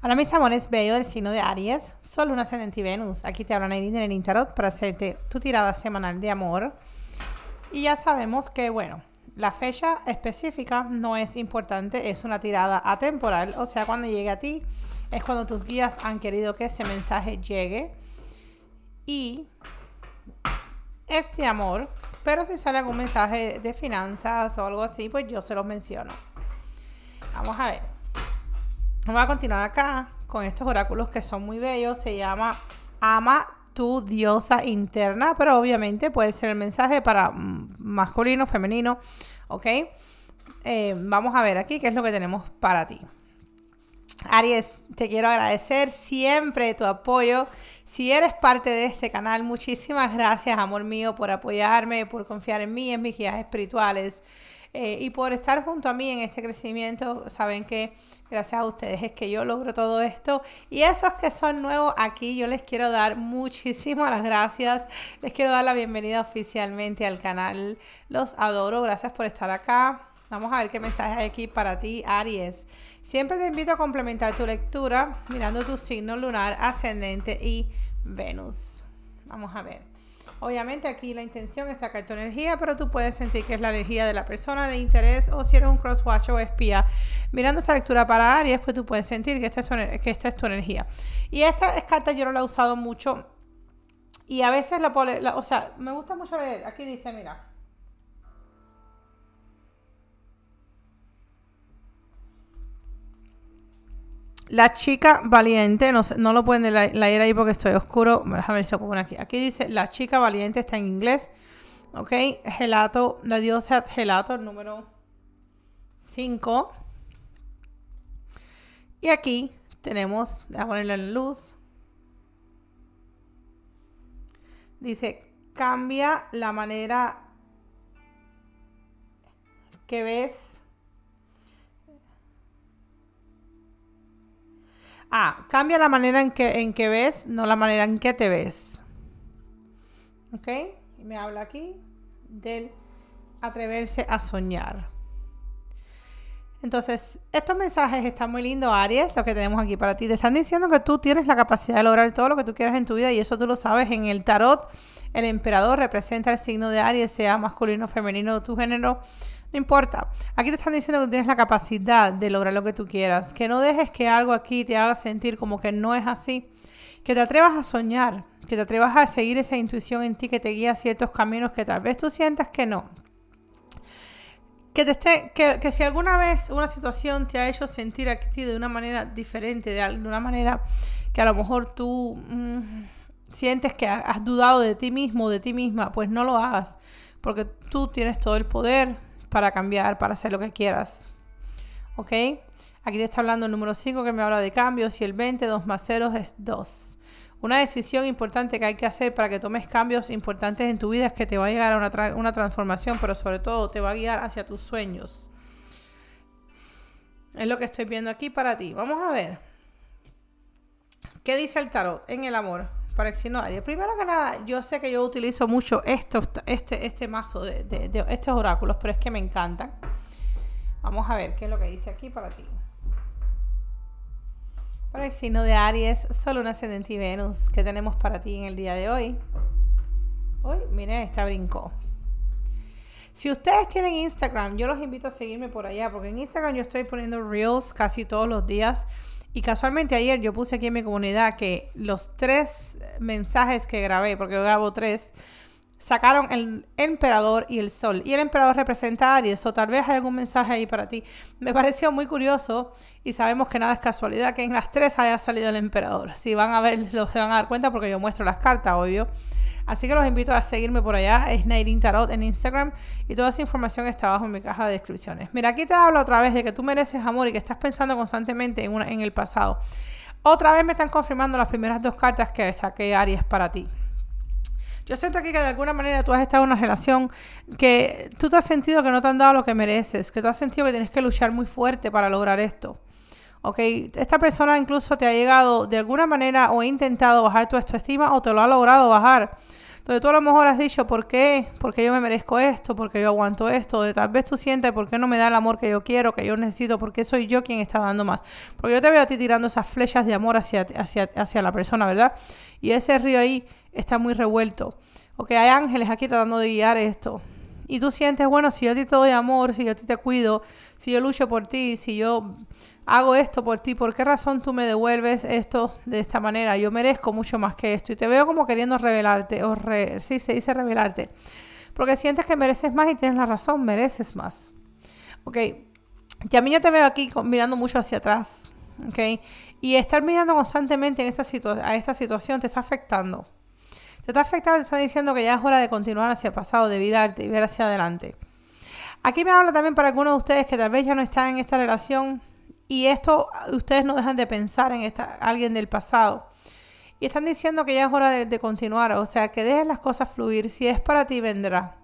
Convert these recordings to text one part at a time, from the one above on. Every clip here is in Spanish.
Ahora mis amores, bello el signo de Aries, solo Luna, Ascendente Venus. Aquí te hablan Irene en el interot para hacerte tu tirada semanal de amor. Y ya sabemos que, bueno, la fecha específica no es importante, es una tirada atemporal. O sea, cuando llegue a ti, es cuando tus guías han querido que ese mensaje llegue. Y este amor, pero si sale algún mensaje de finanzas o algo así, pues yo se los menciono. Vamos a ver. Vamos a continuar acá con estos oráculos que son muy bellos. Se llama Ama tu diosa interna, pero obviamente puede ser el mensaje para masculino, femenino, ¿ok? Eh, vamos a ver aquí qué es lo que tenemos para ti. Aries, te quiero agradecer siempre tu apoyo. Si eres parte de este canal, muchísimas gracias, amor mío, por apoyarme, por confiar en mí, en mis guías espirituales eh, y por estar junto a mí en este crecimiento. Saben que Gracias a ustedes es que yo logro todo esto. Y esos que son nuevos aquí, yo les quiero dar muchísimas las gracias. Les quiero dar la bienvenida oficialmente al canal. Los adoro. Gracias por estar acá. Vamos a ver qué mensaje hay aquí para ti, Aries. Siempre te invito a complementar tu lectura mirando tu signo lunar, ascendente y Venus. Vamos a ver. Obviamente aquí la intención es sacar tu energía, pero tú puedes sentir que es la energía de la persona de interés o si eres un crosswatch o espía. Mirando esta lectura para Aries, pues tú puedes sentir que esta es tu, energía. Y esta carta yo no la he usado mucho y a veces la, la o sea, me gusta mucho leer. Aquí dice, mira, La chica valiente, no, no lo pueden leer, ahí porque estoy oscuro. Déjame ver si lo aquí. Aquí dice La chica valiente, está en inglés. Ok, Gelato, la diosa Gelato, el número 5. Y aquí tenemos, voy a ponerle en luz. Dice, cambia la manera que ves Ah, cambia la manera en que, en que ves, no la manera en que te ves. ¿Ok? Me habla aquí del atreverse a soñar. Entonces, estos mensajes están muy lindos, Aries, lo que tenemos aquí para ti. Te están diciendo que tú tienes la capacidad de lograr todo lo que tú quieras en tu vida y eso tú lo sabes en el tarot. El emperador representa el signo de Aries, sea masculino o femenino de tu género. No importa. Aquí te están diciendo que tienes la capacidad de lograr lo que tú quieras. Que no dejes que algo aquí te haga sentir como que no es así. Que te atrevas a soñar. Que te atrevas a seguir esa intuición en ti que te guía a ciertos caminos que tal vez tú sientas que no. Que, te esté, que, si alguna vez una situación te ha hecho sentir a ti de una manera diferente, de, una manera que a lo mejor tú mm, sientes que has dudado de ti mismo, de ti misma, pues no lo hagas, porque tú tienes todo el poder, para cambiar, para hacer lo que quieras. ¿Ok? Aquí te está hablando el número 5 que me habla de cambios y el 20, 2 más 0 es 2. Una decisión importante que hay que hacer para que tomes cambios importantes en tu vida es que te va a llegar a una, una transformación, pero sobre todo te va a guiar hacia tus sueños. Es lo que estoy viendo aquí para ti. Vamos a ver. ¿Qué dice el tarot en el amor? para el signo Aries. Primero que nada, yo sé que yo utilizo mucho esto, este, este mazo de, estos oráculos, pero es que me encantan. Vamos a ver qué es lo que dice aquí para ti. Para el signo de Aries, solo un ascendente y Venus, ¿qué tenemos para ti en el día de hoy? Uy, miren, esta brincó. Si ustedes tienen Instagram, yo los invito a seguirme por allá, porque en Instagram yo estoy poniendo reels casi todos los días y casualmente ayer yo puse aquí en mi comunidad que los tres mensajes que grabé, porque yo grabo tres, sacaron el emperador y el sol. Y el emperador representa a Aries, o tal vez hay algún mensaje ahí para ti. Me pareció muy curioso y sabemos que nada es casualidad que en las tres haya salido el emperador. Si van a ver, se van a dar cuenta porque yo muestro las cartas, obvio. Así que los invito a seguirme por allá, es Nairin Tarot en Instagram y toda esa información está abajo en mi caja de descripciones. Mira, aquí te hablo otra vez de que tú mereces amor y que estás pensando constantemente en, en el pasado. Otra vez me están confirmando las primeras dos cartas que saqué Arias para ti. Yo siento aquí que de alguna manera tú has estado en una relación que tú te has sentido que no te han dado lo que mereces, que tú has sentido que tienes que luchar muy fuerte para lograr esto. ¿ok? Esta persona incluso te ha llegado de alguna manera o ha intentado bajar tu autoestima o te lo ha logrado bajar. Entonces tú a lo mejor has dicho, ¿por qué? Porque yo me merezco esto? porque yo aguanto esto? O tal vez tú sientes, ¿por qué no me da el amor que yo quiero, que yo necesito? ¿Por qué soy yo quien está dando más? Porque yo te veo a ti tirando esas flechas de amor hacia, hacia, hacia la persona, ¿verdad? Y ese río ahí está muy revuelto. Ok, hay ángeles aquí tratando de guiar esto y tú sientes, bueno, si yo a ti te doy amor, si yo a ti te cuido, si yo lucho por ti, si yo hago esto por ti, ¿por qué razón tú me devuelves esto de esta manera? Yo merezco mucho más que esto y te veo como queriendo revelarte, o sí, se dice revelarte, porque sientes que mereces más y tienes la razón, mereces más. Ok, y a mí yo te veo aquí mirando mucho hacia atrás, ok, y estar mirando constantemente en esta a esta situación te está afectando. Te está afectando, te está diciendo que ya es hora de continuar hacia el pasado, de virarte y ver hacia adelante. Aquí me habla también para algunos de ustedes que tal vez ya no están en esta relación y esto, ustedes no dejan de pensar en esta, alguien del pasado. Y están diciendo que ya es hora de, continuar, o sea, que dejen las cosas fluir. Si es para ti, vendrá.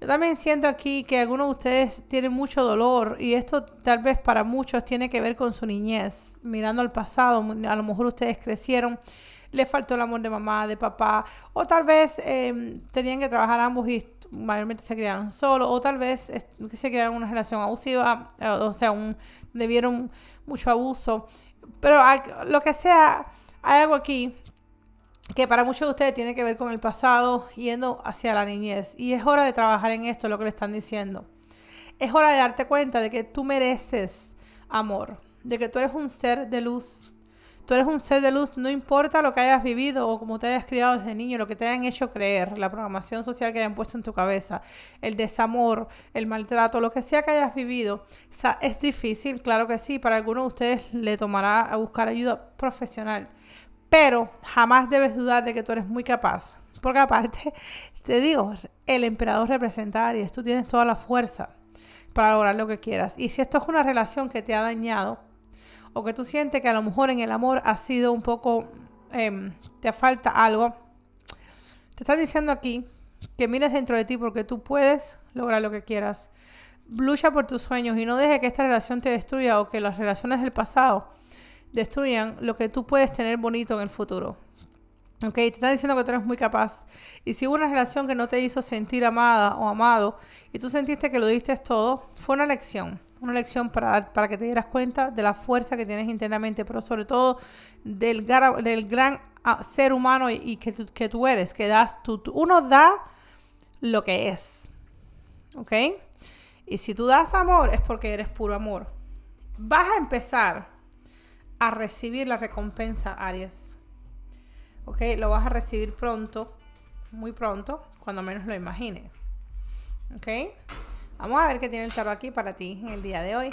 Yo también siento aquí que algunos de ustedes tienen mucho dolor y esto tal vez para muchos tiene que ver con su niñez, mirando al pasado, a lo mejor ustedes crecieron, les faltó el amor de mamá, de papá, o tal vez eh, tenían que trabajar ambos y mayormente se crearon solo o tal vez se crearon una relación abusiva, eh, o sea, debieron mucho abuso. Pero lo que sea, hay algo aquí que para muchos de ustedes tiene que ver con el pasado yendo hacia la niñez. Y es hora de trabajar en esto, lo que le están diciendo. Es hora de darte cuenta de que tú mereces amor, de que tú eres un ser de luz, Tú eres un ser de luz, no importa lo que hayas vivido o como te hayas criado desde niño, lo que te hayan hecho creer, la programación social que hayan puesto en tu cabeza, el desamor, el maltrato, lo que sea que hayas vivido. es difícil, claro que sí, para algunos de ustedes le tomará a buscar ayuda profesional, pero jamás debes dudar de que tú eres muy capaz, porque aparte, te digo, el emperador representa a Aries, tú tienes toda la fuerza para lograr lo que quieras. Y si esto es una relación que te ha dañado, o que tú sientes que a lo mejor en el amor ha sido un poco, em, te falta algo, te están diciendo aquí que mires dentro de ti porque tú puedes lograr lo que quieras. Lucha por tus sueños y no deje que esta relación te destruya o que las relaciones del pasado destruyan lo que tú puedes tener bonito en el futuro. ¿Ok? Te están diciendo que tú eres muy capaz. Y si hubo una relación que no te hizo sentir amada o amado y tú sentiste que lo diste todo, fue una lección una lección para, que te dieras cuenta de la fuerza que tienes internamente, pero sobre todo del, del gran ah, ser humano y, que, tú, que, eres, que das, uno da lo que es, ¿ok? Y si tú das amor es porque eres puro amor. Vas a empezar a recibir la recompensa, Aries, ¿ok? Lo vas a recibir pronto, muy pronto, cuando menos lo imagines, ¿ok? Vamos a ver qué tiene el tarot aquí para ti en el día de hoy.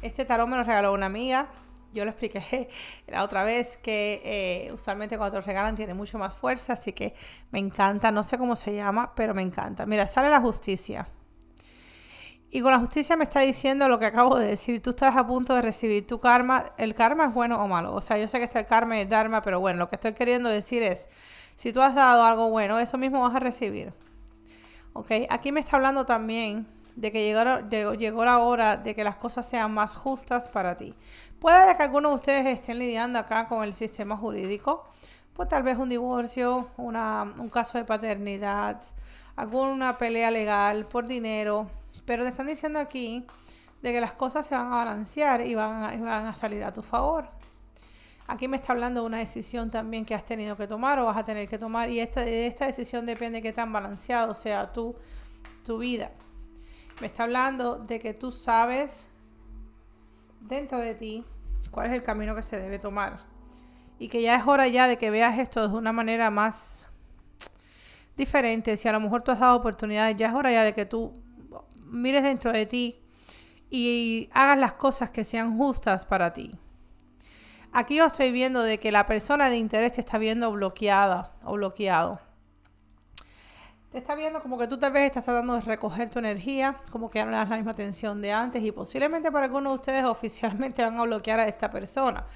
Este tarot me lo regaló una amiga. Yo lo expliqué la otra vez que eh, usualmente cuando te lo regalan tiene mucho más fuerza, así que me encanta. No sé cómo se llama, pero me encanta. Mira, sale la justicia. Y con la justicia me está diciendo lo que acabo de decir. Tú estás a punto de recibir tu karma. ¿El karma es bueno o malo? O sea, yo sé que está el karma y el dharma, pero bueno, lo que estoy queriendo decir es, si tú has dado algo bueno, eso mismo vas a recibir. ¿Ok? Aquí me está hablando también de que llegó, la hora de que las cosas sean más justas para ti. Puede que algunos de ustedes estén lidiando acá con el sistema jurídico, pues tal vez un divorcio, un caso de paternidad, alguna pelea legal por dinero pero te están diciendo aquí de que las cosas se van a balancear y van a, salir a tu favor. Aquí me está hablando de una decisión también que has tenido que tomar o vas a tener que tomar. Y esta, de esta decisión depende de qué tan balanceado sea tu, tu vida. Me está hablando de que tú sabes dentro de ti cuál es el camino que se debe tomar. Y que ya es hora ya de que veas esto de una manera más diferente. Si a lo mejor tú has dado oportunidades, ya es hora ya de que tú mires dentro de ti y hagas las cosas que sean justas para ti. Aquí yo estoy viendo de que la persona de interés te está viendo bloqueada o bloqueado. Te está viendo como que tú tal vez estás tratando de recoger tu energía, como que ya no le das la misma atención de antes y posiblemente para algunos de ustedes oficialmente van a bloquear a esta persona.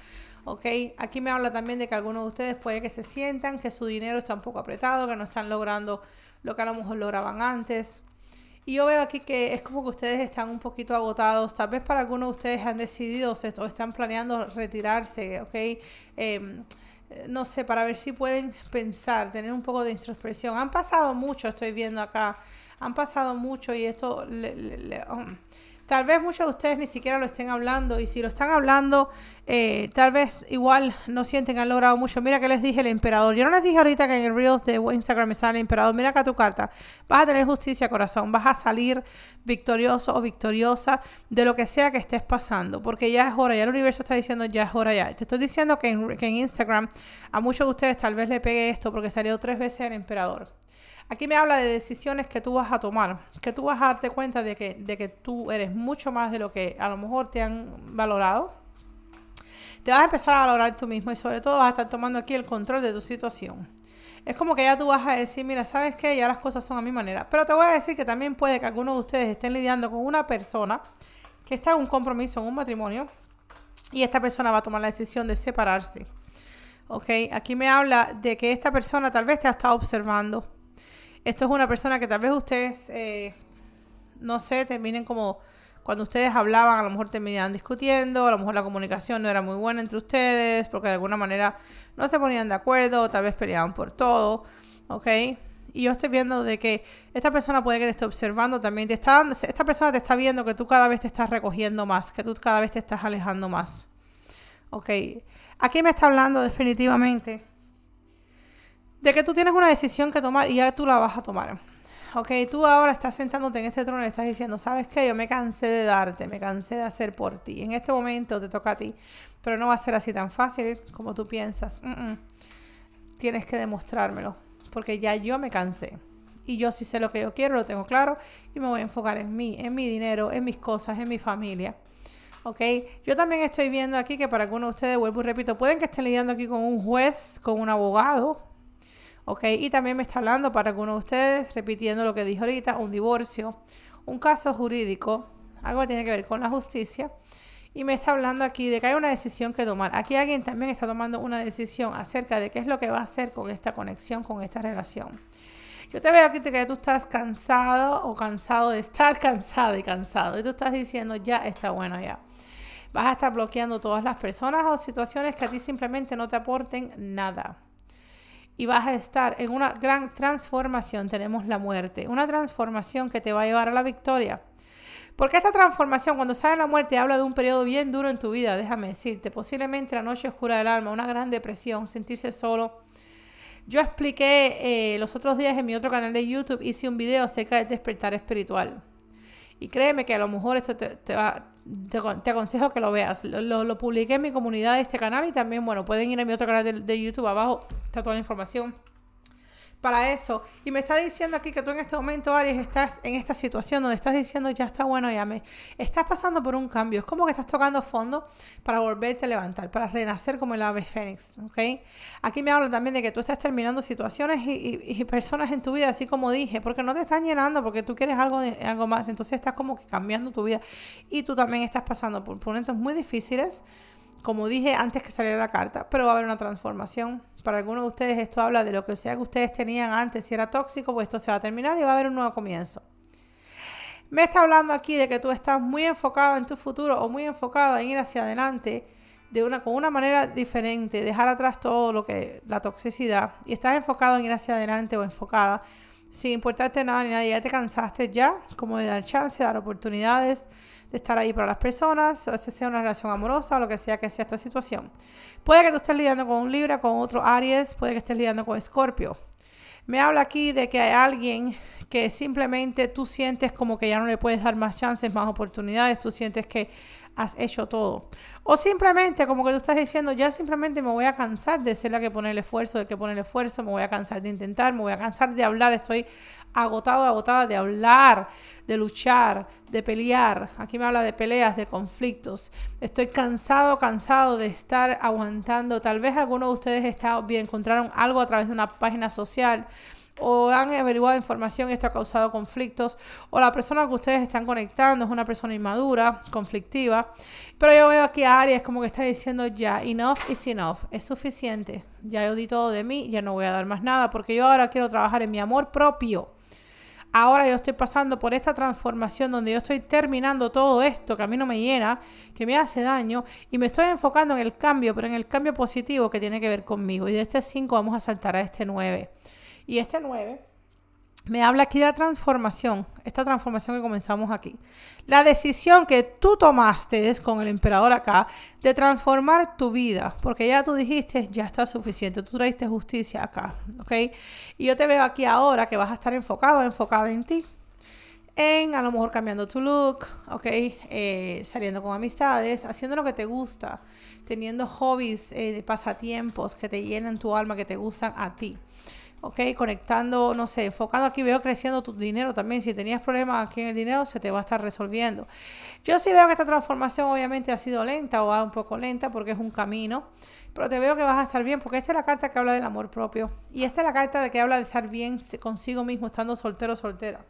¿ok? Aquí me habla también de que algunos de ustedes puede que se sientan que su dinero está un poco apretado, que no están logrando lo que a lo mejor lograban antes. Y yo veo aquí que es como que ustedes están un poquito agotados, tal vez para algunos de ustedes han decidido o están planeando retirarse, ¿ok? Em, no sé, para ver si pueden pensar, tener un poco de introspección. Han pasado mucho, estoy viendo acá, han pasado mucho y esto... Le, um, Tal vez muchos de ustedes ni siquiera lo estén hablando y si lo están hablando, eh, tal vez igual no sienten que han logrado mucho. Mira que les dije el emperador. Yo no les dije ahorita que en el Reels de Instagram me sale el emperador. Mira acá tu carta. Vas a tener justicia, corazón. Vas a salir victorioso o victoriosa de lo que sea que estés pasando. Porque ya es hora. Ya el universo está diciendo ya es hora ya. Te estoy diciendo que en, que en Instagram a muchos de ustedes tal vez le pegue esto porque salió tres veces el emperador. Aquí me habla de decisiones que tú vas a tomar, que tú vas a darte cuenta de que, de que tú eres mucho más de lo que a lo mejor te han valorado. Te vas a empezar a valorar tú mismo y sobre todo vas a estar tomando aquí el control de tu situación. Es como que ya tú vas a decir, mira, ¿sabes qué? Ya las cosas son a mi manera. Pero te voy a decir que también puede que algunos de ustedes estén lidiando con una persona que está en un compromiso, en un matrimonio, y esta persona va a tomar la decisión de separarse. Aquí me habla de que esta persona tal vez te ha estado observando, esto es una persona que tal vez ustedes, eh, no sé, terminen como cuando ustedes hablaban, a lo mejor terminaban discutiendo, a lo mejor la comunicación no era muy buena entre ustedes, porque de alguna manera no se ponían de acuerdo, tal vez peleaban por todo, ¿ok? Y yo estoy viendo de que esta persona puede que te esté observando también, te está esta persona te está viendo que tú cada vez te estás recogiendo más, que tú cada vez te estás alejando más, ¿ok? Aquí me está hablando definitivamente de que tú tienes una decisión que tomar y ya tú la vas a tomar. Ok, tú ahora estás sentándote en este trono y estás diciendo, ¿sabes qué? Yo me cansé de darte, me cansé de hacer por ti. En este momento te toca a ti, pero no va a ser así tan fácil como tú piensas. Mm, mm. Tienes que demostrármelo, porque ya yo me cansé. Y yo sí sé lo que yo quiero, lo tengo claro, y me voy a enfocar en mí, en mi dinero, en mis cosas, en mi familia. ¿ok? Yo también estoy viendo aquí que para algunos de ustedes, vuelvo y repito, pueden que estén lidiando aquí con un juez, con un abogado, y también me está hablando para algunos de ustedes, repitiendo lo que dijo ahorita, un divorcio, un caso jurídico, algo que tiene que ver con la justicia. Y me está hablando aquí de que hay una decisión que tomar. Aquí alguien también está tomando una decisión acerca de qué es lo que va a hacer con esta conexión, con esta relación. Yo te veo aquí que tú estás cansado o cansado de estar cansado y cansado. Y tú estás diciendo, ya está bueno, ya. Vas a estar bloqueando todas las personas o situaciones que a ti simplemente no te aporten nada y vas a estar en una gran transformación. Tenemos la muerte, una transformación que te va a llevar a la victoria. Porque esta transformación, cuando sale la muerte, habla de un periodo bien duro en tu vida, déjame decirte, posiblemente la noche oscura del alma, una gran depresión, sentirse solo. Yo expliqué eh, los otros días en mi otro canal de YouTube, hice un video acerca del despertar espiritual. Y créeme que a lo mejor esto te, va a te, te, aconsejo que lo veas. Lo, lo, publiqué en mi comunidad de este canal y también, bueno, pueden ir a mi otro canal de, de YouTube abajo, está toda la información para eso. Y me está diciendo aquí que tú en este momento, Aries, estás en esta situación donde estás diciendo, ya está bueno, ya me... Estás pasando por un cambio. Es como que estás tocando fondo para volverte a levantar, para renacer como el ave fénix, ¿ok? Aquí me habla también de que tú estás terminando situaciones y, personas en tu vida, así como dije, porque no te están llenando, porque tú quieres algo, algo más. Entonces estás como que cambiando tu vida. Y tú también estás pasando por momentos muy difíciles, como dije antes que saliera la carta, pero va a haber una transformación para algunos de ustedes esto habla de lo que sea que ustedes tenían antes, si era tóxico, pues esto se va a terminar y va a haber un nuevo comienzo. Me está hablando aquí de que tú estás muy enfocado en tu futuro o muy enfocado en ir hacia adelante de una, con una manera diferente, dejar atrás todo lo que la toxicidad y estás enfocado en ir hacia adelante o enfocada sin importarte nada ni nadie, ya te cansaste ya como de dar chance, dar oportunidades, de estar ahí para las personas, o sea una relación amorosa o lo que sea que sea esta situación. Puede que tú estés lidiando con un Libra, con otro Aries, puede que estés lidiando con Escorpio. Me habla aquí de que hay alguien que simplemente tú sientes como que ya no le puedes dar más chances, más oportunidades, tú sientes que has hecho todo. O simplemente, como que tú estás diciendo, ya simplemente me voy a cansar de ser la que pone el esfuerzo, de que pone el esfuerzo, me voy a cansar de intentar, me voy a cansar de hablar, estoy agotado, agotada de hablar, de luchar, de pelear. Aquí me habla de peleas, de conflictos. Estoy cansado, cansado de estar aguantando. Tal vez alguno de ustedes está bien, encontraron algo a través de una página social o han averiguado información y esto ha causado conflictos, o la persona que ustedes están conectando es una persona inmadura, conflictiva, pero yo veo aquí a Aries como que está diciendo ya, enough is enough, es suficiente, ya yo di todo de mí, ya no voy a dar más nada, porque yo ahora quiero trabajar en mi amor propio. Ahora yo estoy pasando por esta transformación donde yo estoy terminando todo esto que a mí no me llena, que me hace daño, y me estoy enfocando en el cambio, pero en el cambio positivo que tiene que ver conmigo. Y de este 5 vamos a saltar a este 9. Y este 9 me habla aquí de la transformación, esta transformación que comenzamos aquí. La decisión que tú tomaste es con el emperador acá de transformar tu vida, porque ya tú dijiste, ya está suficiente, tú traiste justicia acá, ¿ok? Y yo te veo aquí ahora que vas a estar enfocado, enfocada en ti, en a lo mejor cambiando tu look, ¿ok? Eh, saliendo con amistades, haciendo lo que te gusta, teniendo hobbies, eh, de pasatiempos que te llenan tu alma, que te gustan a ti ok, conectando, no sé, enfocando aquí, veo creciendo tu dinero también. Si tenías problemas aquí en el dinero, se te va a estar resolviendo. Yo sí veo que esta transformación obviamente ha sido lenta o va un poco lenta porque es un camino, pero te veo que vas a estar bien porque esta es la carta que habla del amor propio y esta es la carta de que habla de estar bien consigo mismo, estando soltero soltera.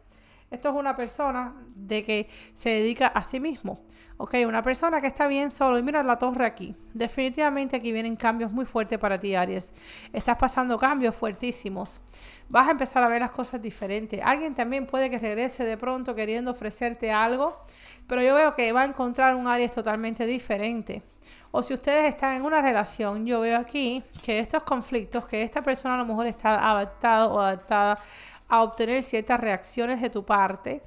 Esto es una persona de que se dedica a sí mismo. Ok, una persona que está bien solo. Y mira la torre aquí. Definitivamente aquí vienen cambios muy fuertes para ti, Aries. Estás pasando cambios fuertísimos. Vas a empezar a ver las cosas diferentes. Alguien también puede que regrese de pronto queriendo ofrecerte algo. Pero yo veo que va a encontrar un Aries totalmente diferente. O si ustedes están en una relación, yo veo aquí que estos conflictos, que esta persona a lo mejor está adaptado o adaptada a obtener ciertas reacciones de tu parte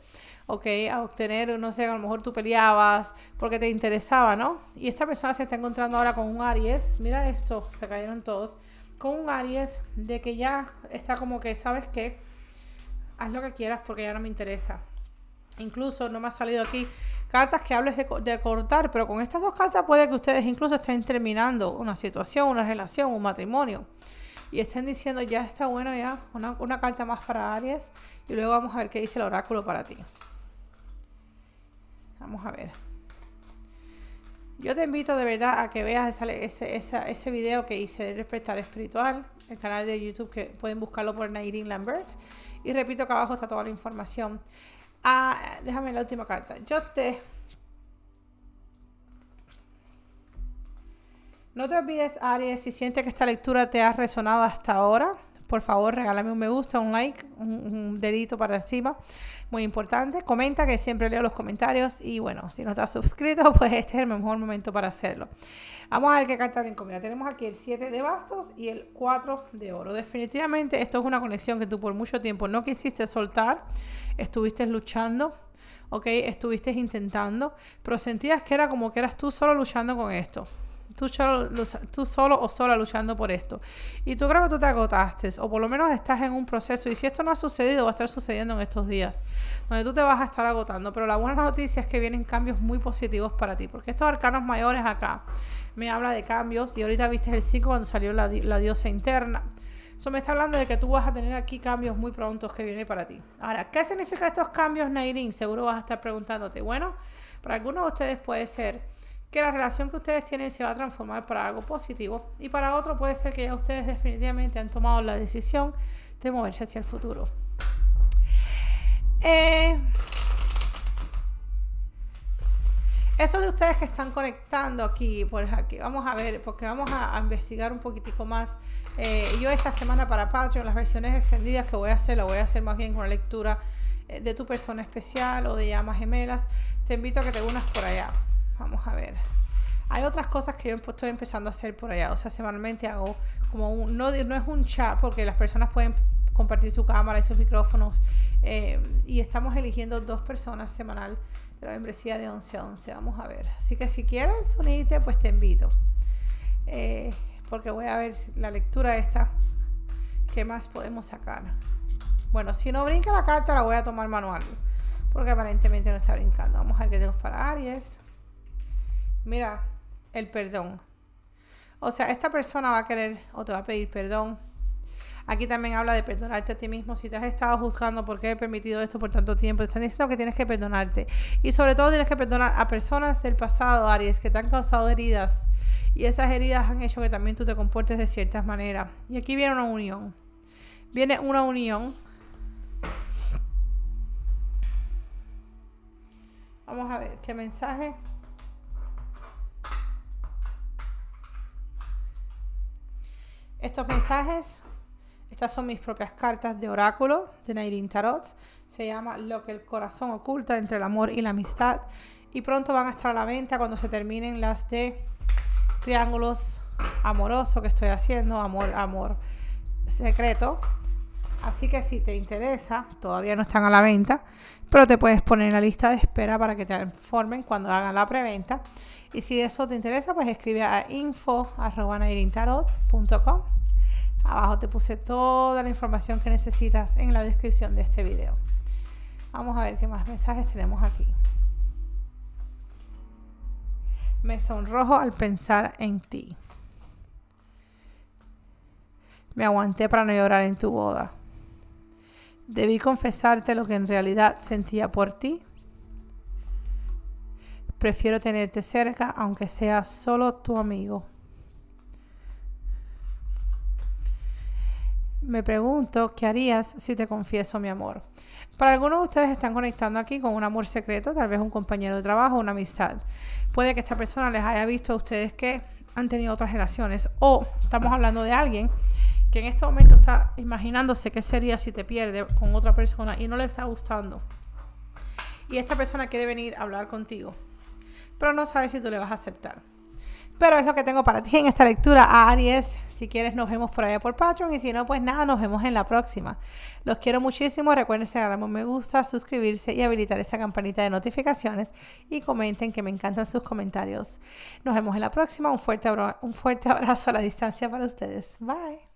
¿ok? A obtener, no sé, a lo mejor tú peleabas porque te interesaba, ¿no? Y esta persona se está encontrando ahora con un Aries, mira esto, se cayeron todos, con un Aries de que ya está como que, ¿sabes qué? Haz lo que quieras porque ya no me interesa. Incluso no me ha salido aquí cartas que hables de, de cortar, pero con estas dos cartas puede que ustedes incluso estén terminando una situación, una relación, un matrimonio y estén diciendo ya está bueno ya, una, una, carta más para Aries y luego vamos a ver qué dice el oráculo para ti. Vamos a ver. Yo te invito de verdad a que veas ese, video que hice de despertar espiritual, el canal de YouTube que pueden buscarlo por Nairin Lambert. Y repito que abajo está toda la información. Ah, déjame la última carta. Yo te... No te olvides, Aries, si sientes que esta lectura te ha resonado hasta ahora, por favor, regálame un me gusta, un like, un, dedito para encima. Muy importante. Comenta, que siempre leo los comentarios. Y bueno, si no estás suscrito, pues este es el mejor momento para hacerlo. Vamos a ver qué carta brinco. Mira, tenemos aquí el 7 de bastos y el 4 de oro. Definitivamente esto es una conexión que tú por mucho tiempo no quisiste soltar. Estuviste luchando. ¿ok? Estuviste intentando, pero sentías que era como que eras tú solo luchando con esto tú, solo o sola luchando por esto. Y tú creo que tú te agotaste, o por lo menos estás en un proceso. Y si esto no ha sucedido, va a estar sucediendo en estos días, donde tú te vas a estar agotando. Pero la buena noticia es que vienen cambios muy positivos para ti, porque estos arcanos mayores acá me habla de cambios. Y ahorita viste el ciclo cuando salió la, diosa interna. Eso me está hablando de que tú vas a tener aquí cambios muy prontos que vienen para ti. Ahora, ¿qué significa estos cambios, Nairin? Seguro vas a estar preguntándote. Bueno, para algunos de ustedes puede ser que la relación que ustedes tienen se va a transformar para algo positivo y para otro puede ser que ya ustedes definitivamente han tomado la decisión de moverse hacia el futuro. Eh, eso de ustedes que están conectando aquí, pues aquí vamos a ver, porque vamos a, investigar un poquitico más. Eh, yo esta semana para Patreon, las versiones extendidas que voy a hacer, lo voy a hacer más bien con la lectura eh, de tu persona especial o de llamas gemelas. Te invito a que te unas por allá. Vamos a ver. Hay otras cosas que yo estoy empezando a hacer por allá. O sea, semanalmente hago como un... No, no es un chat porque las personas pueden compartir su cámara y sus micrófonos. Eh, y estamos eligiendo dos personas semanal de la membresía de 11 a 11. Vamos a ver. Así que si quieres unirte, pues te invito. Eh, porque voy a ver la lectura esta. ¿Qué más podemos sacar? Bueno, si no brinca la carta, la voy a tomar manual. Porque aparentemente no está brincando. Vamos a ver qué tenemos para Aries mira, el perdón. O sea, esta persona va a querer o te va a pedir perdón. Aquí también habla de perdonarte a ti mismo. Si te has estado juzgando por qué he permitido esto por tanto tiempo, te están diciendo que tienes que perdonarte. Y sobre todo tienes que perdonar a personas del pasado, Aries, que te han causado heridas. Y esas heridas han hecho que también tú te comportes de ciertas maneras. Y aquí viene una unión. Viene una unión. Vamos a ver qué mensaje. estos mensajes. Estas son mis propias cartas de oráculo de Nairin Tarot. Se llama Lo que el corazón oculta entre el amor y la amistad. Y pronto van a estar a la venta cuando se terminen las de triángulos amoroso que estoy haciendo, amor, amor secreto. Así que si te interesa, todavía no están a la venta, pero te puedes poner en la lista de espera para que te informen cuando hagan la preventa. Y si eso te interesa, pues escribe a info@nairintarot.com. Abajo te puse toda la información que necesitas en la descripción de este video. Vamos a ver qué más mensajes tenemos aquí. Me sonrojo al pensar en ti. Me aguanté para no llorar en tu boda. Debí confesarte lo que en realidad sentía por ti. Prefiero tenerte cerca, aunque sea solo tu amigo. Me pregunto, ¿qué harías si te confieso mi amor? Para algunos de ustedes están conectando aquí con un amor secreto, tal vez un compañero de trabajo, una amistad. Puede que esta persona les haya visto a ustedes que han tenido otras relaciones o estamos hablando de alguien que en este momento está imaginándose qué sería si te pierde con otra persona y no le está gustando. Y esta persona quiere venir a hablar contigo, pero no sabe si tú le vas a aceptar. Pero es lo que tengo para ti en esta lectura, Aries. Si quieres, nos vemos por allá por Patreon. Y si no, pues nada, nos vemos en la próxima. Los quiero muchísimo. Recuerden darle un me gusta, suscribirse y habilitar esa campanita de notificaciones. Y comenten que me encantan sus comentarios. Nos vemos en la próxima. Un fuerte, un fuerte abrazo a la distancia para ustedes. Bye.